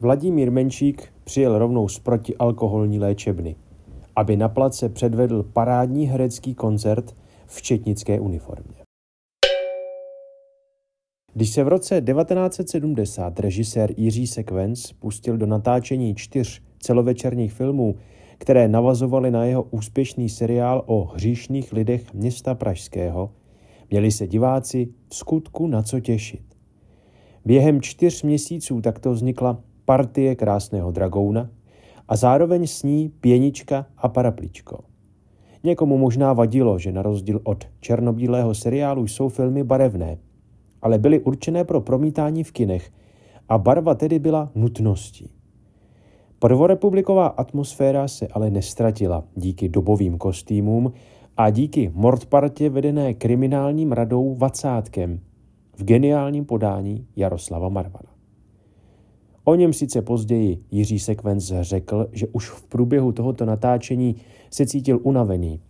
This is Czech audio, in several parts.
Vladimír Menšík přijel rovnou z protialkoholní léčebny, aby na place předvedl parádní herecký koncert v četnické uniformě. Když se v roce 1970 režisér Jiří Sekvenc pustil do natáčení čtyř celovečerních filmů, které navazovaly na jeho úspěšný seriál o hříšných lidech města Pražského, měli se diváci v skutku na co těšit. Během čtyř měsíců takto vznikla partie krásného dragouna a zároveň s ní pěnička a paraplíčko. Někomu možná vadilo, že na rozdíl od černobílého seriálu jsou filmy barevné, ale byly určené pro promítání v kinech a barva tedy byla nutností. Prvorepubliková atmosféra se ale nestratila díky dobovým kostýmům a díky mordpartě vedené kriminálním radou Vacátkem v geniálním podání Jaroslava Marvana. O něm sice později Jiří Sekvenc řekl, že už v průběhu tohoto natáčení se cítil unavený,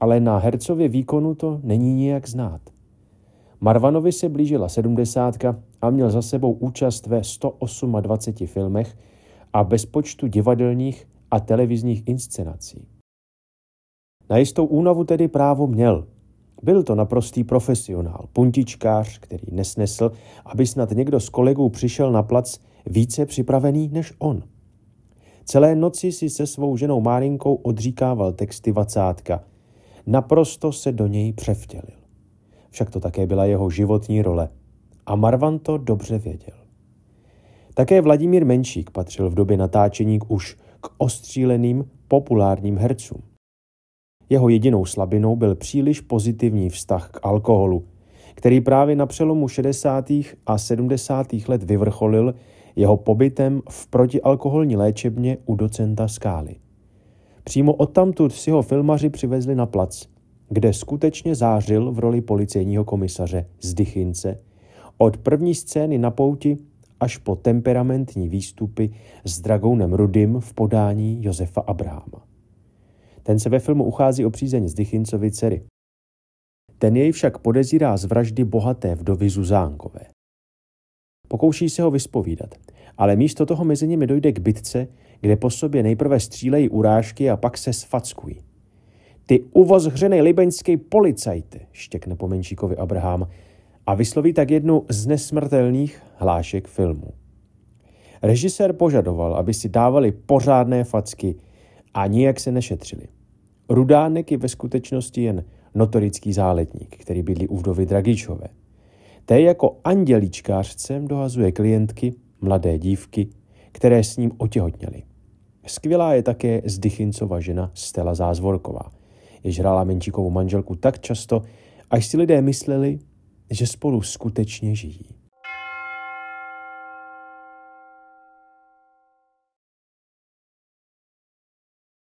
ale na hercově výkonu to není nijak znát. Marvanovi se blížila sedmdesátka a měl za sebou účast ve 128 filmech a bezpočtu divadelních a televizních inscenací. Na jistou únavu tedy právo měl, byl to naprostý profesionál, puntičkář, který nesnesl, aby snad někdo z kolegů přišel na plac více připravený než on. Celé noci si se svou ženou Márinkou odříkával texty vacátka. Naprosto se do něj převtělil. Však to také byla jeho životní role. A Marvan to dobře věděl. Také Vladimír Menšík patřil v době natáčení už k ostříleným populárním hercům. Jeho jedinou slabinou byl příliš pozitivní vztah k alkoholu, který právě na přelomu 60. a 70. let vyvrcholil jeho pobytem v protialkoholní léčebně u docenta Skály. Přímo odtamtud si ho filmaři přivezli na plac, kde skutečně zářil v roli policejního komisaře z Dychince, od první scény na pouti až po temperamentní výstupy s Dragounem Rudym v podání Josefa Abrahama. Ten se ve filmu uchází o přízeň z Dychincovi dcery. Ten jej však podezírá z vraždy bohaté vdovy Zuzánkové. Pokouší se ho vyspovídat, ale místo toho mezi nimi dojde k bitce, kde po sobě nejprve střílejí urážky a pak se sfackují. Ty uvoz hřenej libeňský policajte, štěkne po Menšíkovi Abraham a vysloví tak jednu z nesmrtelných hlášek filmu. Režisér požadoval, aby si dávali pořádné facky a nijak se nešetřili. Rudánek je ve skutečnosti jen notorický záletník, který bydlí u vdovy Dragičové. Té jako andělíčkářcem dohazuje klientky, mladé dívky, které s ním otěhotněly. Skvělá je také Zdychincova žena Stela Zázvorková, jež hrála Menčíkovou manželku tak často, až si lidé mysleli, že spolu skutečně žijí.